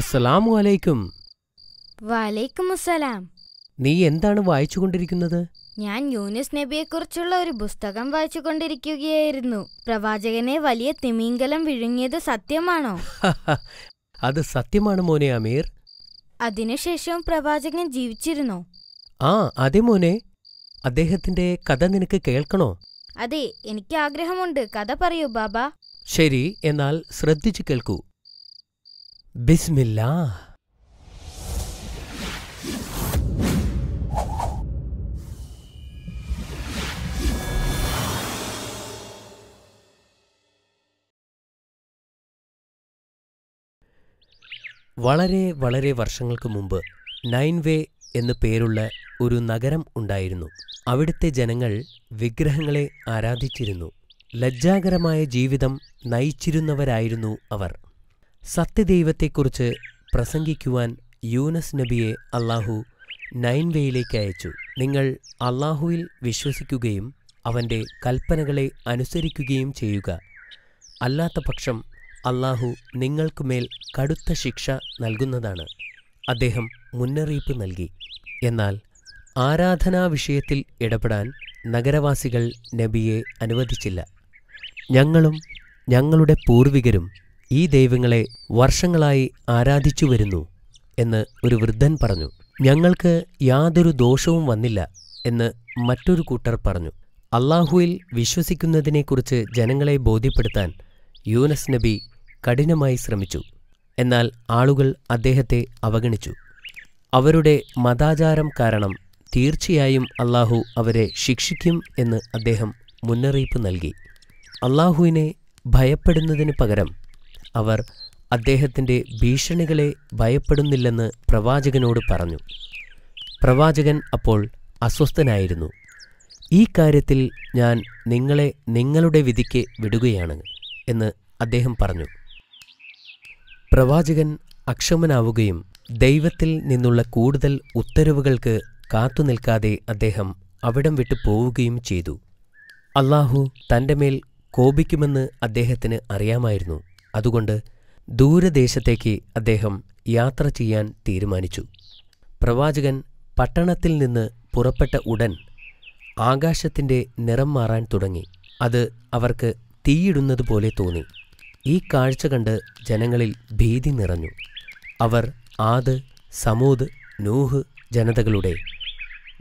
അസ്സലാമു അലൈക്കും വലൈക്കും അസ്സലാം നീ എന്താണ് വായിച്ചുകൊണ്ടിരിക്കുന്നത് ഞാൻ യൂനിസ് നബിയെക്കുറിച്ചുള്ള ഒരു പുസ്തകം വായിച്ചുകൊണ്ടിരിക്കുകയായിരുന്നു പ്രവാചകനെ വലിയ തിമിംഗലം വിഴുങ്ങിയത് സത്യമാണോ അത് സത്യമാണ് മോനെ അമീർ അതിനുശേഷം പ്രവാചകൻ ജീവിച്ചിരുന്നോ ആ അതെ മോനെ അദ്ദേഹത്തിന്റെ കഥ നിനക്ക് കേൾക്കണോ അതെ എനിക്ക് ആഗ്രഹമുണ്ട് കഥ പറയൂ ബാബ ശരി എന്നാൽ ശ്രദ്ധിച്ചു കേൾക്കൂ ബിസ്മില്ല വളരെ വളരെ വർഷങ്ങൾക്ക് മുമ്പ് നൈൻവേ എന്ന് പേരുള്ള ഒരു നഗരം ഉണ്ടായിരുന്നു അവിടുത്തെ ജനങ്ങൾ വിഗ്രഹങ്ങളെ ആരാധിച്ചിരുന്നു ലജ്ജാകരമായ ജീവിതം നയിച്ചിരുന്നവരായിരുന്നു അവർ സത്യദൈവത്തെക്കുറിച്ച് പ്രസംഗിക്കുവാൻ യൂനസ് നബിയെ അള്ളാഹു നൈൻവേയിലേക്ക് അയച്ചു നിങ്ങൾ അള്ളാഹുവിൽ വിശ്വസിക്കുകയും അവൻ്റെ കൽപ്പനകളെ അനുസരിക്കുകയും ചെയ്യുക അല്ലാത്ത പക്ഷം അള്ളാഹു നിങ്ങൾക്കുമേൽ കടുത്ത ശിക്ഷ നൽകുന്നതാണ് അദ്ദേഹം മുന്നറിയിപ്പ് നൽകി എന്നാൽ ആരാധനാ വിഷയത്തിൽ ഇടപെടാൻ നഗരവാസികൾ നബിയെ അനുവദിച്ചില്ല ഞങ്ങളും ഞങ്ങളുടെ പൂർവികരും ഈ ദൈവങ്ങളെ വർഷങ്ങളായി ആരാധിച്ചു വരുന്നു എന്ന് ഒരു വൃദ്ധൻ പറഞ്ഞു ഞങ്ങൾക്ക് യാതൊരു ദോഷവും വന്നില്ല എന്ന് മറ്റൊരു കൂട്ടർ പറഞ്ഞു അള്ളാഹുവിൽ വിശ്വസിക്കുന്നതിനെക്കുറിച്ച് ജനങ്ങളെ ബോധ്യപ്പെടുത്താൻ യൂനസ് നബി കഠിനമായി ശ്രമിച്ചു എന്നാൽ ആളുകൾ അദ്ദേഹത്തെ അവഗണിച്ചു അവരുടെ മതാചാരം കാരണം തീർച്ചയായും അള്ളാഹു അവരെ ശിക്ഷിക്കും എന്ന് അദ്ദേഹം മുന്നറിയിപ്പ് നൽകി അള്ളാഹുവിനെ ഭയപ്പെടുന്നതിന് പകരം അവർ അദ്ദേഹത്തിൻ്റെ ഭീഷണികളെ ഭയപ്പെടുന്നില്ലെന്ന് പ്രവാചകനോട് പറഞ്ഞു പ്രവാചകൻ അപ്പോൾ അസ്വസ്ഥനായിരുന്നു ഈ കാര്യത്തിൽ ഞാൻ നിങ്ങളെ നിങ്ങളുടെ വിധിക്ക് വിടുകയാണ് എന്ന് അദ്ദേഹം പറഞ്ഞു പ്രവാചകൻ അക്ഷമനാവുകയും ദൈവത്തിൽ നിന്നുള്ള കൂടുതൽ ഉത്തരവുകൾക്ക് കാത്തുനിൽക്കാതെ അദ്ദേഹം അവിടം വിട്ടു പോവുകയും ചെയ്തു അള്ളാഹു തൻ്റെ മേൽ കോപിക്കുമെന്ന് അദ്ദേഹത്തിന് അറിയാമായിരുന്നു അതുകൊണ്ട് ദൂരദേശത്തേക്ക് അദ്ദേഹം യാത്ര ചെയ്യാൻ തീരുമാനിച്ചു പ്രവാചകൻ പട്ടണത്തിൽ നിന്ന് പുറപ്പെട്ട ഉടൻ ആകാശത്തിൻ്റെ നിറം മാറാൻ തുടങ്ങി അത് അവർക്ക് തീയിടുന്നതുപോലെ തോന്നി ഈ കാഴ്ച കണ്ട് ജനങ്ങളിൽ ഭീതി നിറഞ്ഞു അവർ ആദ് സമൂദ് നൂഹ് ജനതകളുടെ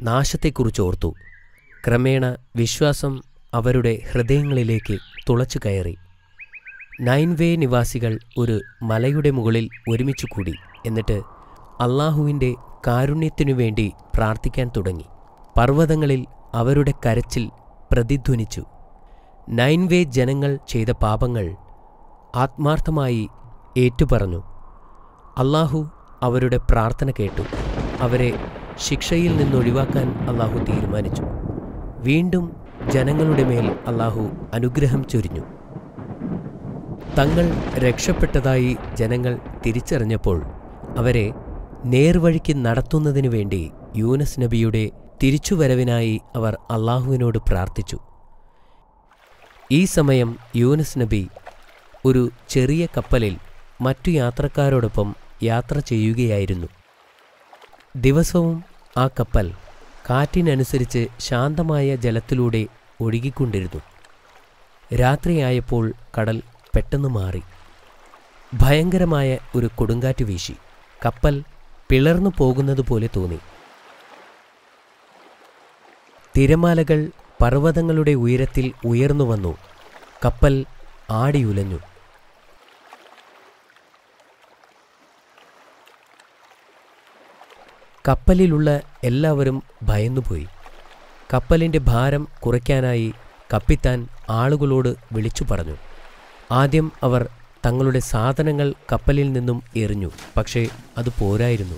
നാശത്തെക്കുറിച്ച് ഓർത്തു ക്രമേണ വിശ്വാസം അവരുടെ ഹൃദയങ്ങളിലേക്ക് തുളച്ചു കയറി നൈൻവേ നിവാസികൾ ഒരു മലയുടെ മുകളിൽ ഒരുമിച്ചു കൂടി എന്നിട്ട് അള്ളാഹുവിൻ്റെ കാരുണ്യത്തിനു വേണ്ടി പ്രാർത്ഥിക്കാൻ തുടങ്ങി പർവ്വതങ്ങളിൽ അവരുടെ കരച്ചിൽ പ്രതിധ്വനിച്ചു നൈൻവേ ജനങ്ങൾ ചെയ്ത പാപങ്ങൾ ആത്മാർത്ഥമായി ഏറ്റുപറഞ്ഞു അള്ളാഹു അവരുടെ പ്രാർത്ഥന കേട്ടു അവരെ ശിക്ഷയിൽ നിന്നൊഴിവാക്കാൻ അള്ളാഹു തീരുമാനിച്ചു വീണ്ടും ജനങ്ങളുടെ മേൽ അള്ളാഹു അനുഗ്രഹം ചൊരിഞ്ഞു തങ്ങൾ രക്ഷപ്പെട്ടതായി ജനങ്ങൾ തിരിച്ചറിഞ്ഞപ്പോൾ അവരെ നേർവഴിക്ക് നടത്തുന്നതിനു വേണ്ടി യൂനസ് നബിയുടെ തിരിച്ചുവരവിനായി അവർ അള്ളാഹുവിനോട് പ്രാർത്ഥിച്ചു ഈ സമയം യൂനസ് നബി ഒരു ചെറിയ കപ്പലിൽ മറ്റു യാത്രക്കാരോടൊപ്പം യാത്ര ചെയ്യുകയായിരുന്നു ദിവസവും ആ കപ്പൽ കാറ്റിനനുസരിച്ച് ശാന്തമായ ജലത്തിലൂടെ ഒഴുകിക്കൊണ്ടിരുന്നു രാത്രിയായപ്പോൾ കടൽ പെട്ടെന്ന് മാറി ഭയങ്കരമായ ഒരു കൊടുങ്കാറ്റ് വീശി കപ്പൽ പിളർന്നു പോകുന്നത് പോലെ തോന്നി തിരമാലകൾ പർവ്വതങ്ങളുടെ ഉയരത്തിൽ ഉയർന്നു വന്നു കപ്പൽ ആടിയുലഞ്ഞു കപ്പലിലുള്ള എല്ലാവരും ഭയന്നുപോയി കപ്പലിൻ്റെ ഭാരം കുറയ്ക്കാനായി കപ്പിത്താൻ ആളുകളോട് വിളിച്ചു പറഞ്ഞു ആദ്യം അവർ തങ്ങളുടെ സാധനങ്ങൾ കപ്പലിൽ നിന്നും എറിഞ്ഞു പക്ഷേ അത് പോരായിരുന്നു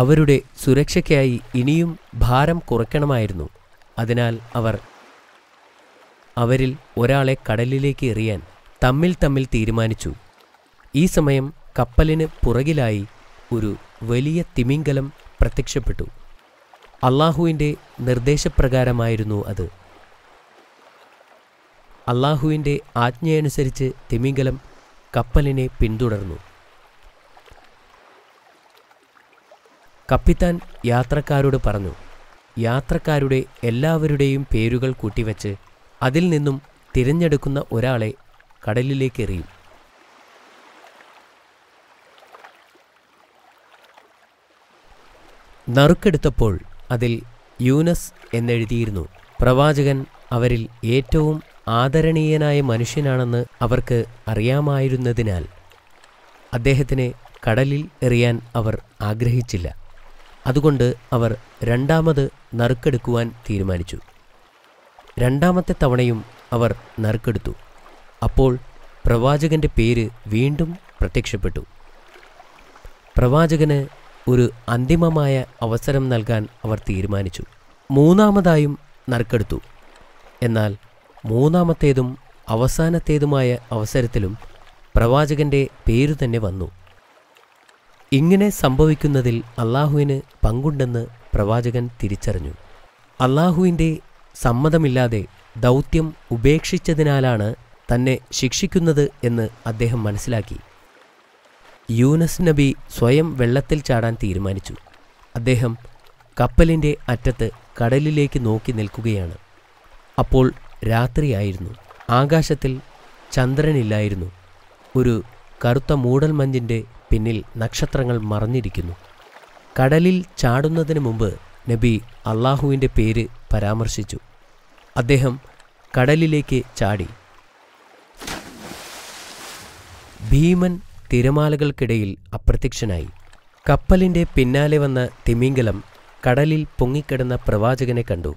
അവരുടെ സുരക്ഷയ്ക്കായി ഇനിയും ഭാരം കുറയ്ക്കണമായിരുന്നു അതിനാൽ അവർ അവരിൽ ഒരാളെ കടലിലേക്ക് എറിയാൻ തമ്മിൽ തമ്മിൽ തീരുമാനിച്ചു ഈ സമയം കപ്പലിന് പുറകിലായി ഒരു വലിയ തിമിംഗലം പ്രത്യക്ഷപ്പെട്ടു അള്ളാഹുവിൻ്റെ നിർദ്ദേശപ്രകാരമായിരുന്നു അത് അള്ളാഹുവിൻ്റെ ആജ്ഞയനുസരിച്ച് തിമിംഗലം കപ്പലിനെ പിന്തുടർന്നു കപ്പിത്താൻ യാത്രക്കാരോട് പറഞ്ഞു യാത്രക്കാരുടെ എല്ലാവരുടെയും പേരുകൾ കൂട്ടിവച്ച് അതിൽ നിന്നും തിരഞ്ഞെടുക്കുന്ന ഒരാളെ കടലിലേക്ക് എറിയും നറുക്കെടുത്തപ്പോൾ അതിൽ യൂനസ് എന്നെഴുതിയിരുന്നു പ്രവാചകൻ അവരിൽ ഏറ്റവും ആദരണീയനായ മനുഷ്യനാണെന്ന് അവർക്ക് അറിയാമായിരുന്നതിനാൽ അദ്ദേഹത്തിനെ കടലിൽ എറിയാൻ അവർ ആഗ്രഹിച്ചില്ല അതുകൊണ്ട് അവർ രണ്ടാമത് നറുക്കെടുക്കുവാൻ തീരുമാനിച്ചു രണ്ടാമത്തെ തവണയും അവർ നറുക്കെടുത്തു അപ്പോൾ പ്രവാചകന്റെ പേര് വീണ്ടും പ്രത്യക്ഷപ്പെട്ടു പ്രവാചകന് ഒരു അന്തിമമായ അവസരം നൽകാൻ അവർ തീരുമാനിച്ചു മൂന്നാമതായും നറുക്കെടുത്തു എന്നാൽ മൂന്നാമത്തേതും അവസാനത്തേതുമായ അവസരത്തിലും പ്രവാചകന്റെ പേരു തന്നെ വന്നു ഇങ്ങനെ സംഭവിക്കുന്നതിൽ അള്ളാഹുവിന് പങ്കുണ്ടെന്ന് പ്രവാചകൻ തിരിച്ചറിഞ്ഞു അള്ളാഹുവിൻ്റെ സമ്മതമില്ലാതെ ദൗത്യം ഉപേക്ഷിച്ചതിനാലാണ് തന്നെ ശിക്ഷിക്കുന്നത് എന്ന് അദ്ദേഹം മനസ്സിലാക്കി യൂനസ് നബി സ്വയം വെള്ളത്തിൽ ചാടാൻ തീരുമാനിച്ചു അദ്ദേഹം കപ്പലിൻ്റെ അറ്റത്ത് കടലിലേക്ക് നോക്കി നിൽക്കുകയാണ് അപ്പോൾ രാത്രിയായിരുന്നു ആകാശത്തിൽ ചന്ദ്രനില്ലായിരുന്നു ഒരു കറുത്ത മൂടൽമഞ്ഞിൻ്റെ പിന്നിൽ നക്ഷത്രങ്ങൾ മറഞ്ഞിരിക്കുന്നു കടലിൽ ചാടുന്നതിന് മുമ്പ് നബി അള്ളാഹുവിൻ്റെ പേര് പരാമർശിച്ചു അദ്ദേഹം കടലിലേക്ക് ചാടി ഭീമൻ തിരമാലകൾക്കിടയിൽ അപ്രത്യക്ഷനായി കപ്പലിൻ്റെ പിന്നാലെ വന്ന തിമിംഗലം കടലിൽ പൊങ്ങിക്കിടന്ന പ്രവാചകനെ കണ്ടു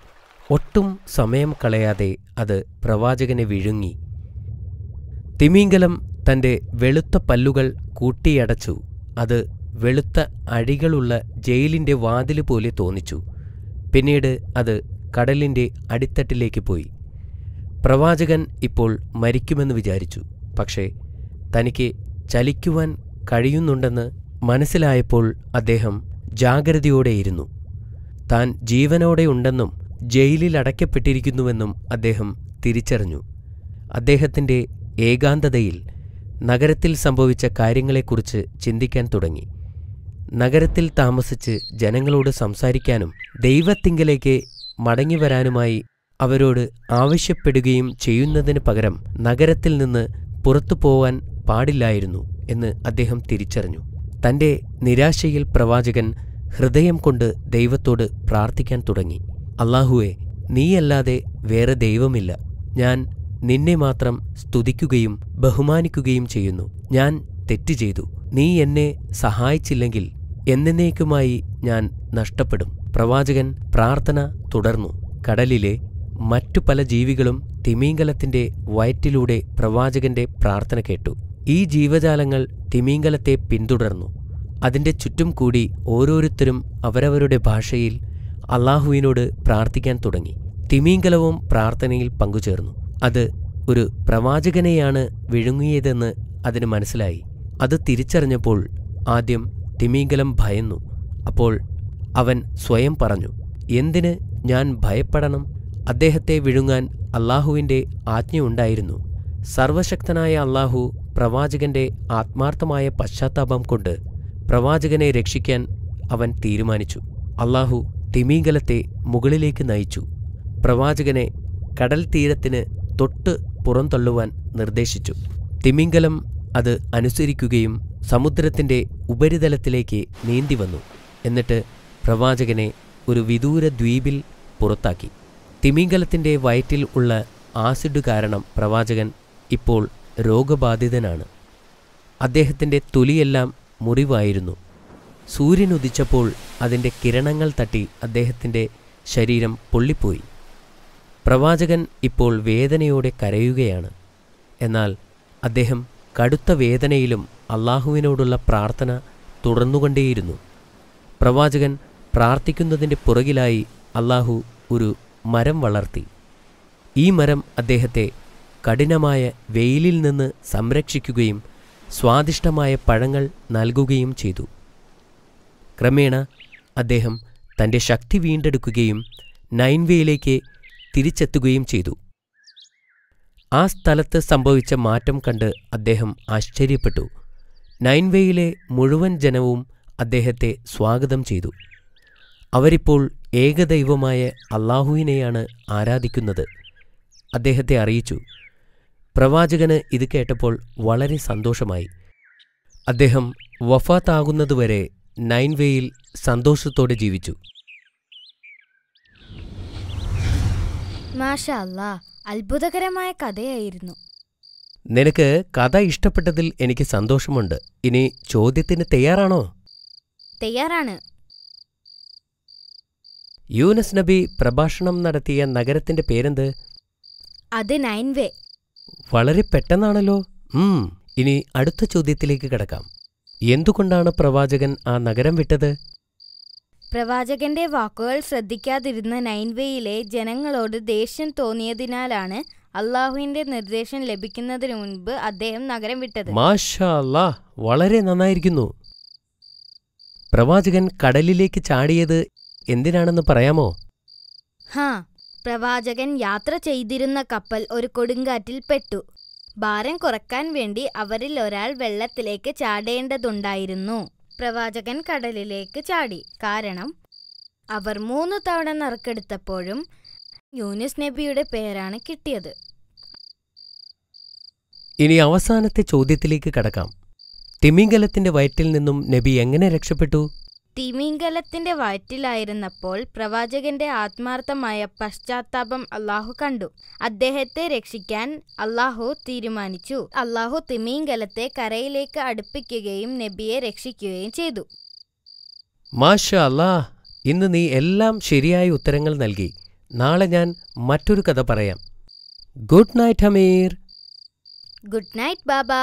ഒട്ടും സമയം കളയാതെ അത് പ്രവാചകനെ വിഴുങ്ങി തിമിംഗലം തൻ്റെ വെളുത്ത പല്ലുകൾ കൂട്ടിയടച്ചു അത് വെളുത്ത അഴികളുള്ള ജയിലിൻ്റെ വാതിൽ പോലെ തോന്നിച്ചു പിന്നീട് അത് കടലിൻ്റെ അടിത്തട്ടിലേക്ക് പോയി പ്രവാചകൻ ഇപ്പോൾ മരിക്കുമെന്ന് വിചാരിച്ചു പക്ഷേ തനിക്ക് ചലിക്കുവാൻ കഴിയുന്നുണ്ടെന്ന് മനസ്സിലായപ്പോൾ അദ്ദേഹം ജാഗ്രതയോടെയിരുന്നു താൻ ജീവനോടെ ഉണ്ടെന്നും ജയിലിൽ അടയ്ക്കപ്പെട്ടിരിക്കുന്നുവെന്നും അദ്ദേഹം തിരിച്ചറിഞ്ഞു അദ്ദേഹത്തിൻ്റെ ഏകാന്തതയിൽ നഗരത്തിൽ സംഭവിച്ച കാര്യങ്ങളെക്കുറിച്ച് ചിന്തിക്കാൻ തുടങ്ങി നഗരത്തിൽ താമസിച്ച് ജനങ്ങളോട് സംസാരിക്കാനും ദൈവത്തിങ്കലേക്ക് മടങ്ങി വരാനുമായി അവരോട് ആവശ്യപ്പെടുകയും ചെയ്യുന്നതിന് പകരം നഗരത്തിൽ നിന്ന് പുറത്തു പോവാൻ പാടില്ലായിരുന്നു എന്ന് അദ്ദേഹം തിരിച്ചറിഞ്ഞു തൻ്റെ നിരാശയിൽ പ്രവാചകൻ ഹൃദയം കൊണ്ട് ദൈവത്തോട് പ്രാർത്ഥിക്കാൻ തുടങ്ങി അള്ളാഹുവെ നീയല്ലാതെ വേറെ ദൈവമില്ല ഞാൻ നിന്നെ മാത്രം സ്തുതിക്കുകയും ബഹുമാനിക്കുകയും ചെയ്യുന്നു ഞാൻ തെറ്റ് ചെയ്തു നീ എന്നെ സഹായിച്ചില്ലെങ്കിൽ എന്നേക്കുമായി ഞാൻ നഷ്ടപ്പെടും പ്രവാചകൻ പ്രാർത്ഥന തുടർന്നു കടലിലെ മറ്റു പല ജീവികളും തിമീങ്കലത്തിന്റെ വയറ്റിലൂടെ പ്രവാചകന്റെ പ്രാർത്ഥന കേട്ടു ഈ ജീവജാലങ്ങൾ തിമീങ്കലത്തെ പിന്തുടർന്നു അതിന്റെ ചുറ്റും കൂടി ഓരോരുത്തരും അവരവരുടെ ഭാഷയിൽ അള്ളാഹുവിനോട് പ്രാർത്ഥിക്കാൻ തുടങ്ങി തിമീങ്കലവും പ്രാർത്ഥനയിൽ പങ്കുചേർന്നു അത് ഒരു പ്രവാചകനെയാണ് വിഴുങ്ങിയതെന്ന് അതിന് മനസ്സിലായി അത് തിരിച്ചറിഞ്ഞപ്പോൾ ആദ്യം തിമീങ്കലം ഭയന്നു അപ്പോൾ അവൻ സ്വയം പറഞ്ഞു എന്തിന് ഞാൻ ഭയപ്പെടണം അദ്ദേഹത്തെ വിഴുങ്ങാൻ അള്ളാഹുവിൻ്റെ ആജ്ഞയുണ്ടായിരുന്നു സർവശക്തനായ അള്ളാഹു പ്രവാചകന്റെ ആത്മാർത്ഥമായ പശ്ചാത്താപം കൊണ്ട് പ്രവാചകനെ രക്ഷിക്കാൻ അവൻ തീരുമാനിച്ചു അള്ളാഹു തിമീങ്കലത്തെ മുകളിലേക്ക് നയിച്ചു പ്രവാചകനെ കടൽ തീരത്തിന് തൊട്ട് പുറന്തള്ളുവാൻ നിർദ്ദേശിച്ചു തിമിംഗലം അത് അനുസരിക്കുകയും സമുദ്രത്തിൻ്റെ ഉപരിതലത്തിലേക്ക് നീന്തി വന്നു എന്നിട്ട് പ്രവാചകനെ ഒരു വിദൂര ദ്വീപിൽ പുറത്താക്കി തിമിംഗലത്തിൻ്റെ വയറ്റിൽ ഉള്ള ആസിഡ് കാരണം പ്രവാചകൻ ഇപ്പോൾ രോഗബാധിതനാണ് അദ്ദേഹത്തിൻ്റെ തൊലിയെല്ലാം മുറിവായിരുന്നു സൂര്യൻ ഉദിച്ചപ്പോൾ അതിൻ്റെ കിരണങ്ങൾ തട്ടി അദ്ദേഹത്തിൻ്റെ ശരീരം പൊള്ളിപ്പോയി പ്രവാചകൻ ഇപ്പോൾ വേദനയോടെ കരയുകയാണ് എന്നാൽ അദ്ദേഹം കടുത്ത വേദനയിലും അള്ളാഹുവിനോടുള്ള പ്രാർത്ഥന തുടർന്നുകൊണ്ടേയിരുന്നു പ്രവാചകൻ പ്രാർത്ഥിക്കുന്നതിൻ്റെ പുറകിലായി അള്ളാഹു ഒരു മരം വളർത്തി ഈ മരം അദ്ദേഹത്തെ കഠിനമായ വെയിലിൽ നിന്ന് സംരക്ഷിക്കുകയും സ്വാദിഷ്ടമായ പഴങ്ങൾ നൽകുകയും ചെയ്തു ക്രമേണ അദ്ദേഹം തൻ്റെ ശക്തി വീണ്ടെടുക്കുകയും നൈൻവേയിലേക്ക് തിരിച്ചെത്തുകയും ചെയ്തു ആ സ്ഥലത്ത് സംഭവിച്ച മാറ്റം കണ്ട് അദ്ദേഹം ആശ്ചര്യപ്പെട്ടു നൈൻവേയിലെ മുഴുവൻ ജനവും അദ്ദേഹത്തെ സ്വാഗതം ചെയ്തു അവരിപ്പോൾ ഏകദൈവമായ അള്ളാഹുവിനെയാണ് ആരാധിക്കുന്നത് അദ്ദേഹത്തെ അറിയിച്ചു പ്രവാചകന് ഇത് കേട്ടപ്പോൾ വളരെ സന്തോഷമായി അദ്ദേഹം വഫാത്താകുന്നതുവരെ നൈൻവേയിൽ സന്തോഷത്തോടെ ജീവിച്ചു അത്ഭുതകരമായ കഥയായിരുന്നു നിനക്ക് കഥ ഇഷ്ടപ്പെട്ടതിൽ എനിക്ക് സന്തോഷമുണ്ട് ഇനി ചോദ്യത്തിന് തയ്യാറാണോ തയ്യാറാണ് യൂനസ് നബി പ്രഭാഷണം നടത്തിയ നഗരത്തിന്റെ പേരെന്ത് അത് നൈൻവേ വളരെ പെട്ടെന്നാണല്ലോ ഇനി അടുത്ത ചോദ്യത്തിലേക്ക് കിടക്കാം എന്തുകൊണ്ടാണ് പ്രവാചകൻ ആ നഗരം വിട്ടത് പ്രവാചകന്റെ വാക്കുകൾ ശ്രദ്ധിക്കാതിരുന്ന നൈൻവേയിലെ ജനങ്ങളോട് ദേഷ്യം തോന്നിയതിനാലാണ് അള്ളാഹുവിന്റെ നിർദ്ദേശം ലഭിക്കുന്നതിനു മുൻപ് അദ്ദേഹം നഗരം വിട്ടത് വളരെ നന്നായിരിക്കുന്നു പ്രവാചകൻ കടലിലേക്ക് ചാടിയത് എന്തിനാണെന്ന് പറയാമോ ഹാ പ്രവാചകൻ യാത്ര ചെയ്തിരുന്ന കപ്പൽ ഒരു കൊടുങ്കാറ്റിൽ പെട്ടു ഭാരം കുറക്കാൻ വേണ്ടി അവരിൽ ഒരാൾ വെള്ളത്തിലേക്ക് ചാടേണ്ടതുണ്ടായിരുന്നു പ്രവാചകൻ കടലിലേക്ക് ചാടി കാരണം അവർ മൂന്ന് തവണ നറുക്കെടുത്തപ്പോഴും യൂനിസ് നബിയുടെ പേരാണ് കിട്ടിയത് ഇനി അവസാനത്തെ ചോദ്യത്തിലേക്ക് കടക്കാം തിമിംഗലത്തിന്റെ വയറ്റിൽ നിന്നും നബി എങ്ങനെ രക്ഷപ്പെട്ടു തിമിംഗലത്തിന്റെ വയറ്റിലായിരുന്നപ്പോൾ പ്രവാചകന്റെ ആത്മാർത്ഥമായ പശ്ചാത്താപം അള്ളാഹു കണ്ടു അദ്ദേഹത്തെ രക്ഷിക്കാൻ അള്ളാഹു തീരുമാനിച്ചു അള്ളാഹു തിമിംഗലത്തെ കരയിലേക്ക് അടുപ്പിക്കുകയും നബിയെ രക്ഷിക്കുകയും ചെയ്തു മാഷല്ലാ ഇന്ന് നീ എല്ലാം ശരിയായ ഉത്തരങ്ങൾ നൽകി നാളെ ഞാൻ മറ്റൊരു കഥ പറയാം good night Hamir good night Baba